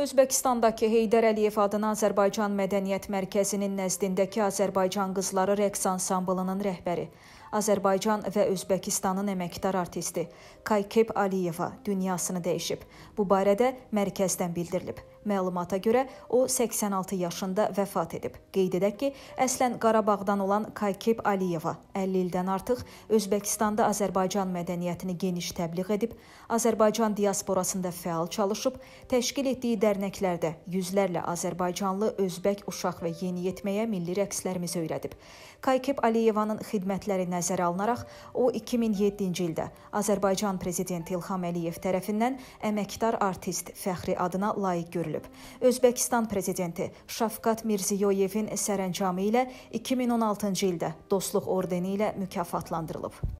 Özbəkistandakı Heydər Əliyev adına Azərbaycan Mədəniyyət Mərkəzinin nəzdindəki Azərbaycan qızları rəqs ansamblının rəhbəri Azərbaycan və Özbəkistanın əməkdar artisti Kaykeb Aliyeva dünyasını dəyişib. Bu barədə mərkəzdən bildirilib. Məlumata görə o 86 yaşında vəfat edib. Qeyd edək ki, əslən Qarabağdan olan Kaykeb Aliyeva 50 ildən artıq Özbəkistanda Azərbaycan mədəniyyətini geniş təbliğ edib, Azərbaycan diasporasında fəal çalışıb, təşkil etdiyi dərnəklərdə yüzlərlə azərbaycanlı özbək uşaq və yeniyetməyə milli rəqslərimizi öyrədib. Kaykeb Aliyevanın xidmətləri nəzərdə nəzərə alınaraq o 2007-ci ildə Azərbaycan prezidenti İlham Əliyev tərəfindən əməkdar artist fəxri adına layiq görülüb. Özbəkistan prezidenti Şafqat Mirziyoyevin sərəncamı ilə 2016-cı ildə Dostluq ordeni ilə mükafatlandırılıb.